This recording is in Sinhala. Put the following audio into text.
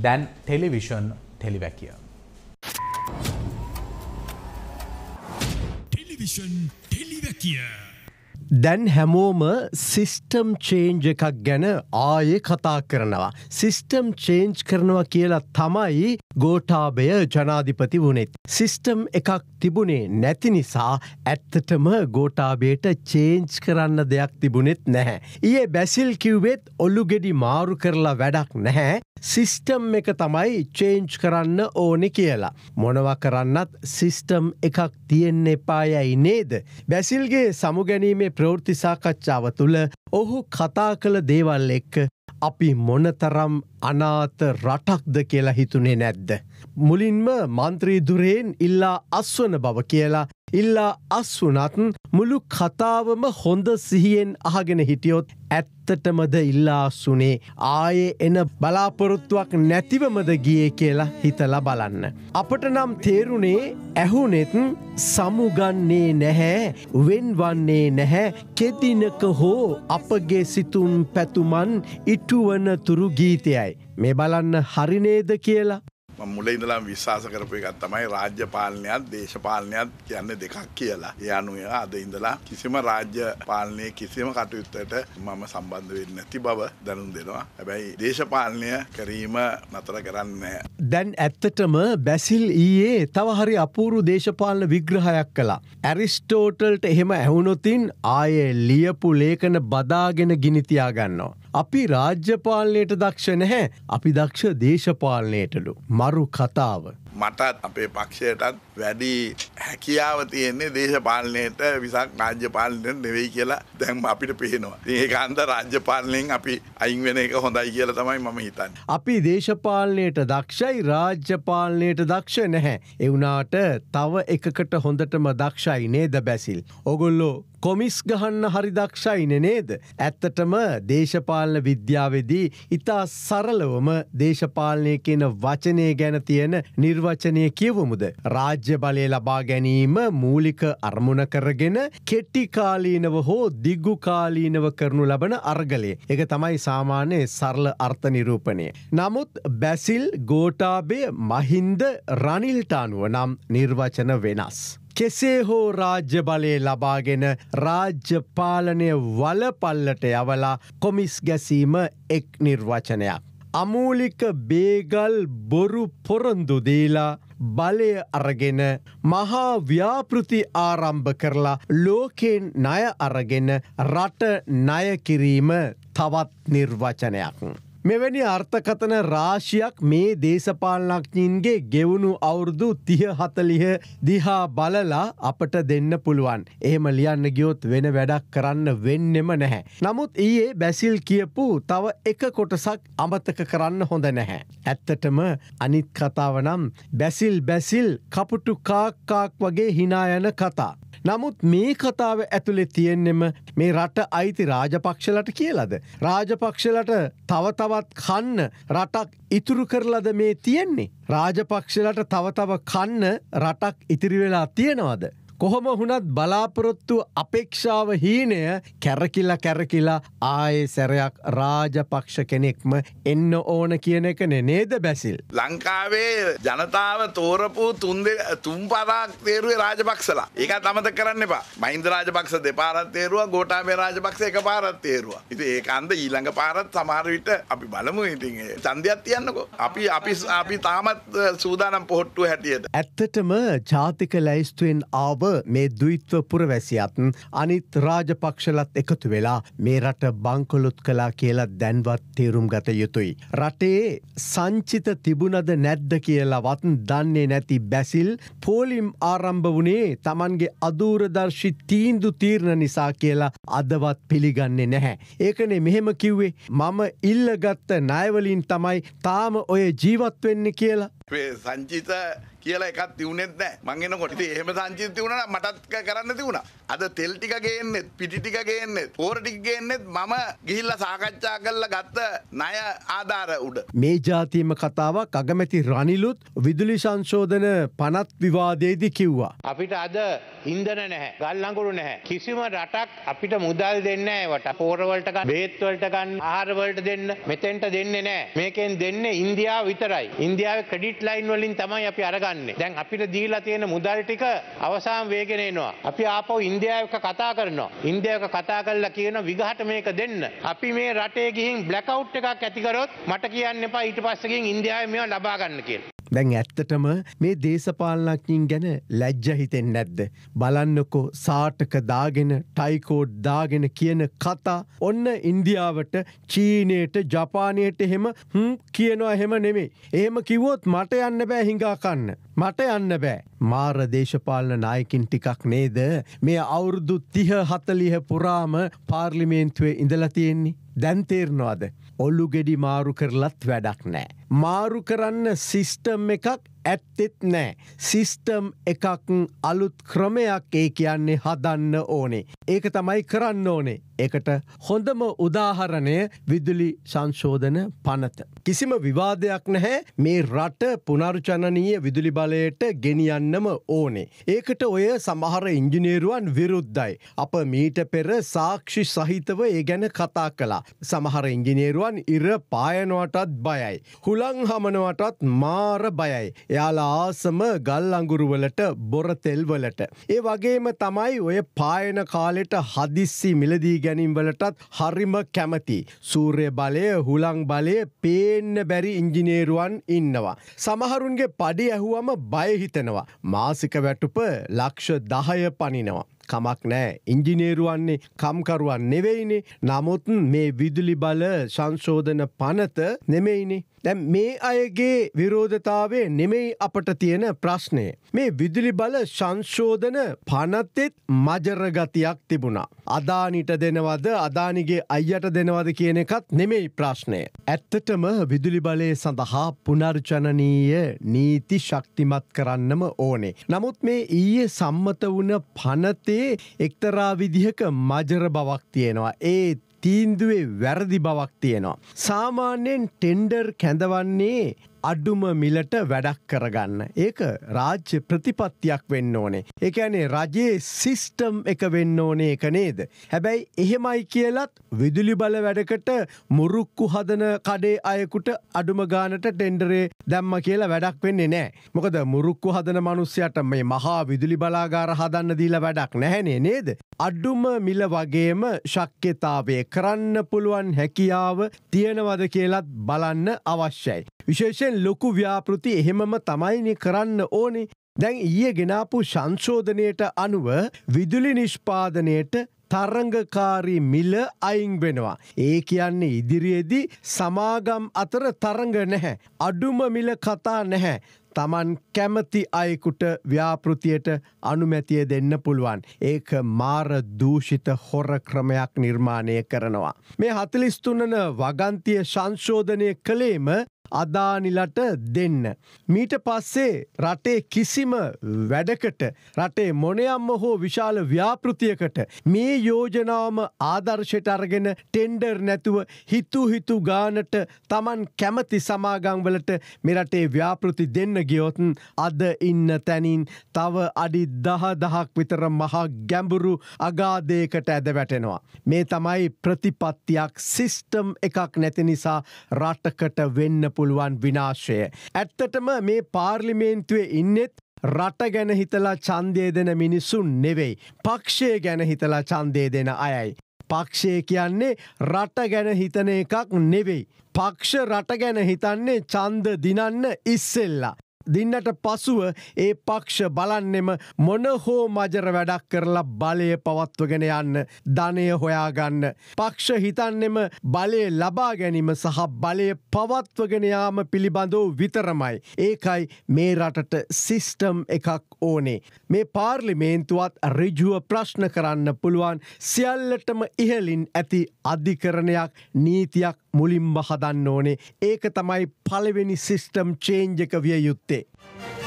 than television televacuum. Television televacuum. දැන් හැමෝම සිිස්ටම් චේන්ජ් එකක් ගැන ආයෙ කතා කරනවා. සිිස්ටම් චේන්ජ් කරනවා කියලා තමයි ගෝටාබය ජනාධිපති වුණෙත්. සිිස්ටම් එකක් තිබුණේ නැති නිසා ඇත්තටම ගෝටාබේට චේන්ජ් කරන්න දෙයක් තිබුණෙත් නැහැ. ඒ බැසිල් කිව්වෙත් ඔල්ලු ගෙඩි මාරු කරලා වැඩක් නැහැ. සිිස්ටම් එක තමයි චේන්ජ් කරන්න ඕනෙ කියලා. මොනව කරන්නත් සිිස්ටම් එකක් තියෙන්න එපායයි නේද. බැසිල්ගේ සමුගැනීමේ ප්‍රවෘති සාකච්ඡාව තුළ ඔහු කතා කළ දේවල් එක්ක අපි මොනතරම් අනාත රටක්ද කියලා හිතුනේ නැද්ද. මුලින්ම මන්ත්‍රී දුරයෙන් ඉල්ලා අස්වන බව කියලා ඉල්ලා අස්වනත් මුළු කතාවම හොඳ සිහියෙන් අහගෙන හිටියොත් ඇත්තටමද ඉල්ලා සුනේ ආයේ එන බලාපොරොත්තුවක් නැතිවමද ගියේ කියලා හිතලා බලන්න. අපට නම් තේරුණේ ඇහුනෙත් සමුගන්නේ නැහැ වෙන්වන්නේ නැහැ කෙදිනක හෝ අපගේ සිතුම් පැතුමන් ඉටුවන තුරු ගීතයයි. මේ බලන්න හරිනේද කියලා. මුල ඉඳලාම් විශ්වාස කරපු එකක් තමයි රාජ්‍ය පාලනයත් දේශපාලනයත් කියන්නේ දෙකක් කියලා. ඒ අනුව අද ඉඳලා කිසිම රාජ්‍ය පාලනයේ කිසිම කටයුත්තට මම සම්බන්ධ වෙන්නේ නැති බව දැනුම් දෙනවා. හැබැයි දේශපාලනය කිරීම නතර කරන්නේ දැන් ඇත්තටම බැසිල් ඊයේ තව හරි අපූරු දේශපාලන විග්‍රහයක් කළා. ඇරිස්ටෝටල්ට එහෙම ඇහුනොතින් ආයේ ලියපු ලේඛන බදාගෙන ගිනි තියා ගන්නවා. අපි රාජ්‍යපාලනයට දක්ෂ නැහැ අපි දක්ෂ දේශපාලනයටලු මරු කතාව. මටත් අපේ පක්ෂයටත් වැඩි හැකියාව තියෙන්නේ දේශපාලනයට විසක් රාජ්‍යපාලනය නෙවෙයි කියලා දැම් අපිට පේනවා. ඒ කාන්ද රාජ්‍යපාලනයෙන් අපි අයිංවෙන එක හොඳයි කියල තමයි මම හිතන්. අපි දේශපාලනයට දක්ෂයි රාජ්‍යපාලනයට දක්ෂ නැහැ. එවුනාට තව එකකට හොඳටම දක්ෂයි නේද බැසිල්. ඔගොල්ලෝ කොමිස් ගහන්න හරි දක්ෂයින නේද. ඇත්තටම දේශපාලන විද්‍යාවේදී ඉතා සරලවම දේශපාලනය කියන වචනය ගැන තියෙන නිර්වචනය කියවමුද. රාජ්‍ය බලය ලබා ගැනීම මූලික අරමුණ කරගෙන කෙට්ටිකාලීනව හෝ දිග්ගුකාලීනව කරනු ලබන අර්ගලය. එක තමයි සාමාන්‍ය සරල අර්ථනිරූපණය. නමුත් බැසිල් ගෝටාබේ මහින්ද රනිල්ට අනුව නම් නිර්වචන වෙනස්. කෙසේ හෝ රාජ්‍ය බලය ලබාගෙන රාජ්‍ය පාලනය වලපල්ලට යවලා කොමිස් ගැසීම එක් නිර්වචනයක්. අමූලික බේගල් බොරු පොරොන්දුදීලා බලය අරගෙන මහා ව්‍යාපෘති ආරම්භ කරලා ලෝකෙන් ණය අරගෙන රට ණයකිරීම තවත් නිර්වචනයක්. මෙවැනි අර්ථකතන රාශියක් මේ දේශපාලනක්ඥීන්ගේ ගෙවුණු අවුරුදු තිය හතලිහ දිහා බලලා අපට දෙන්න පුළුවන්. ඒම ලියන්න ගියොත් වෙන වැඩක් කරන්න වෙන්නෙම නැහැ. නමුත් ඊයේ බැසිල් කියපු තව එක කොටසක් අමතක කරන්න හොඳ නැහැ. ඇත්තටම අනිත් කතාව නම් බැසිල් බැසිල් කපුටු කාක්කාක් වගේ හිනායන කතා. නමුත් මේ කතාව ඇතුළෙ තියෙන්නෙම මේ රට අයිති රාජපක්ෂලට කියලද. රාජපක්ෂලට තවතව තවත් කන්න රටක් ඉතුරු කරලද මේ තියෙන්නේ. රාජපක්ෂලට තව තව කන්න රටක් ඉතිරිවෙලා තියෙනවද. කොහොම වුණත් බලාපොරොත්තු අපේක්ෂාව හීනය කැරකිල්ල කැරකිලා ආයේ සැරයක් රාජපක්ෂ කෙනෙක්ම එන්න ඕන කියන එකනේ නේද බැසිල්. ලංකාවේ ජනතාව තෝරපු තුන්ද තුම් පරක් තේරුවේ රාජපක්සලා ඒක තමත කරන්න එපා මහින්ද රාජපක්ෂ දෙපාරත් තේරුවා ගෝටාමේ රාජපක්ෂ එක පාරත් තේරුවා ඉති ඒ අන්ද ඊළඟ පාරත් සමාරවිට අපි බලමු ඉතින් චන්දයක් තියන්නකෝ අපි අපි අපි තාමත් සූදානම් පොහොට්ටුව හැටියට. ඇත්තටම ජාතික ලැයිස්තුවෙන් ආව මේ දුයිත්ව පුරවැසියත් අනිත් රාජපක්ෂලත් එකතු වෙලා මේ රට බංකොලොත් කලා කියලා දැන්වත් තේරුම් ගත යුතුයි. රටේ සංචිත තිබුණද නැද්ද කියලවත් දන්නේ නැති බැසිල් පෝලිම් ආරම්භ වනේ තමන්ගේ අදූරදර්ශි තීන්දු තීරණ නිසා කියලා අදවත් පිළිගන්නේ නැහැ. ඒකනේ මෙහෙම කිව්වේ මම ඉල්ලගත්ත නයවලින් තමයි තාම ඔය ජීවත් වෙන්න කියලා. සංචිත කියලා එකක් තිවුණෙත් නෑ මං එනකොට ඉතින් එහෙම සංචිත් තිබුණා මටත් කරන්න තිබුණා අද තෙල් ටික ගේන්නෙත් පිටි ටික ගේන්නෙත් පෝර ටික ගේන්නෙත් මම ගිහිල්ලා සාකච්ඡා කරලා ගත්ත ණය ආධාර උඩ මේ ජාතියම කතාවක් අගමැති රනිලුත් විදුලි සංශෝධන පනත් විවාදයේදී කිව්වා අපිට අද ඉන්ධන නැහැ ගල් අඟුරු නැහැ කිසිම රටක් අපිට මුදල් දෙන්නේ නැහැ වට පෝර වලට ගන්න බේත් වලට ගන්න ආහාර වලට දෙන්න මෙතෙන්ට දෙන්නේ නැහැ මේකෙන් දෙන්නේ ඉන්දියාව විතරයි ඉන්දියාවේ ක්‍රෙඩිට් ලයින් වලින් තමයි අපි අරගන්නේ කරන්නේ. දැන් අපිට දීලා තියෙන මුදල් ටික අවසාන වේගෙන එනවා. අපි ආපහු ඉන්දියාවක කතා කරනවා. ඉන්දියාවක කතා කරලා කියන විගහට මේක දෙන්න. අපි මේ රටේ ගිහින් බ්ලැක් අවුට් එකක් ඇති කරොත් මට කියන්න එපා ඊට පස්සේ ගිහින් ඉන්දියාවේ මේවා ලබා ගන්න කියලා. දැන් ඇත්තටම මේ දේශපාලනඥින් ගැන ලැජ්ජ හිතෙන් නැද්ද. බලන්නකෝ සාටක දාගෙන ටයිකෝඩ් දාගෙන කියන කතා ඔන්න ඉන්දියාවට චීනයට ජපානයට එහෙම හම් කියනවා එහෙම නෙමේ. එහෙම කිවොත් මට යන්න බෑ හිඟාකන්න. මට යන්න බෑ. මාර දේශපාලන නායකින් ටිකක් නේද මේ අවුරුදු තිහ හතලිහ පුරාම පාර්ලිමේන්තුවේ ඉඳලතියෙන්නේ දැන්තේරනවාද. ඔල්ලු ගෙඩි මාරු කරලත් වැඩක් නෑ. මාරු කරන්න සිිස්ටම් එකක් ඇත්තෙත් නෑ. සිිස්ටම් එකක් අලුත් ක්‍රමයක් ඒ කියන්නේ හදන්න ඕනේ. ඒක තමයි කරන්න ඕනේ. එකට හොඳම උදාහරණය විදුලි සංශෝධන පනත. කිසිම විවාදයක් නැහැ මේ රට පුනර්චනනීය විදුලි බලයට ගෙනියන්නම ඕනේ. ඒකට ඔය සමහර ඉංජිනේරුවන් විරුද්ධයි. අප මීට පෙර සාක්ෂි සහිතව ඒ ගැන කතා කලා. සමහර ඉංජිනේරුවන් ඉර පායනවටත් බයයි. හුළං හමනවටත් මාර බයයි. එයාලා ආසම ගල් අඟුරුවලට බොරතෙල්වලට. ඒ වගේම තමයි ඔය පායන කාලෙට හදිස්සි මිලදී පිළිගැනින්වලටත් හරිම කැමති. සූර්ය බලය හුළං බලය පේන්න බැරි ඉංජිනේරුවන් ඉන්නවා. සමහරුන්ගේ පඩි ඇහුවම බයහිතනවා. මාසික වැටුප ලක්ෂ දහය පනිනවා. කමක් නෑ. ඉංජිනේරුවන්නේ කම්කරුවන් නෙවෙයිනේ නමුත් මේ විදුලි බල සංශෝධන පනත නෙමෙයිනේ. දැම් මේ අයගේ විරෝධතාවේ නෙමෙයි අපට තියෙන ප්‍රශ්නය. මේ විදුලි බල සංශෝධන පනත්තෙත් මජරගතියක් තිබුණා. අදානිට දෙනවද අදානිගේ අයියට දෙනවද කියන එකත් නෙමෙයි ප්‍රශ්නය. ඇත්තටම විදුලි බලය සඳහා පුනර්ජනනීය නීති ශක්තිමත් කරන්නම ඕනේ. නමුත් මේ ඊයේ සම්මත වුණ පනතේ තීන්දුවේ එක්තරා විදිහක මජර බවක් තියෙනවා. ඒ තීන්දුවේ වැරදි බවක් තියෙනවා. සාමාන්‍යයෙන් ටෙන්ඩර් කැඳවන්නේ අඩුම මිලට වැඩක් කරගන්න. ඒක රාජ්‍ය ප්‍රතිපත්තියක් වෙන්න ඕනේ. එක ඇනේ රජයේ සිිස්ටම් එක වෙන්න ඕනේ එක නේද. හැබැයි එහෙමයි කියලත් විදුලි බල වැඩකට මුරුක්කු හදන කඩේ අයකුට අඩුම ගානට ටෙන්ඩරේ දැම්ම කියලා වැඩක් වෙන්නේ නෑ. මොකද මුරුක්කු හදන මනුස්්‍යයට මේ මහා විදුලි බලාගාර හදන්න දීලා වැඩක් නැහැනේ නේද. අඩුම මිල වගේම ශක්්‍යතාවේ කරන්න පුළුවන් හැකියාව තියෙනවද කියලත් බලන්න අවශ්‍යයි. විශේෂ අතිශෙන් ලොකු ව්‍යාපෘති එහෙමම තමයිනි කරන්න ඕනේ දැන් ඊය ගෙනාපු සංශෝධනයට අනුව විදුලි නිෂ්පාදනයට තරංගකාරී මිල අයින් වෙනවා. ඒ කියන්නේ ඉදිරියේදී සමාගම් අතර තරඟ නැහැ. අඩුම මිල කතා නැහැ. තමන් කැමති අයෙකුට ව්‍යාපෘතියට අනුමැතිය දෙන්න පුළුවන්. ඒක මාර දූෂිත හොර ක්‍රමයක් නිර්මාණය කරනවා. මේ හතලිස්තුන්නන වගන්තිය සංශෝධනය කළේම අදානිලට දෙන්න. මීට පස්සේ රටේ කිසිම වැඩකට රටේ මොනයම්ම හෝ විශාල ව්‍යාපෘතියකට මේ යෝජනාවම ආදර්ශයට අරගෙන ටෙන්ඩර් නැතුව හිතු හිතු ගානට තමන් කැමති සමාගංවලට මෙරටේ ව්‍යාපෘති දෙන්න ගියොතුන් අද ඉන්න තැනින් තව අඩි දහ දහක් විතර මහා ගැඹුරු අගාදයකට ඇද වැටෙනවා. මේ තමයි ප්‍රතිපත්තියක් සිිස්ටම් එකක් නැති නිසා රටකට වෙන්න පුළ පුළුවන් විනාශය. ඇත්තටම මේ පාර්ලිමේන්තුවේ ඉන්නෙත් රට ගැන හිතලා චන්දය දෙන මිනිසුන් නෙවෙයි. පක්ෂය ගැන හිතලා චන්දය දෙන අයයි. පක්ෂය කියන්නේ රට ගැන හිතන එකක් නෙවෙයි. පක්ෂ රට ගැන හිතන්නේ චන්ද දිනන්න ඉස්සෙල්ලා. දින්නට පසුව ඒ පක්ෂ බලන්නෙම මොන හෝ මජර වැඩක් කරලා බලය පවත්වගෙන යන්න ධනය හොයාගන්න. පක්ෂ හිතන්නෙම බලය ලබා ගැනීම සහ බලය පවත්වගෙනයාම පිළිබඳව විතරමයි. ඒකයි මේ රටට සිිස්ටම් එකක් ඕනේ. මේ පාර්ලිමේන්තුවත් රිජුව ප්‍රශ්න කරන්න පුළුවන් සියල්ලටම ඉහලින් ඇති අධිකරණයක් නීතියක් මුලින්ම හදන්න ඕනේ. ඒක තමයි පලවෙනි සිිස්ටම් චේන්ජක විය යුත්තේ. で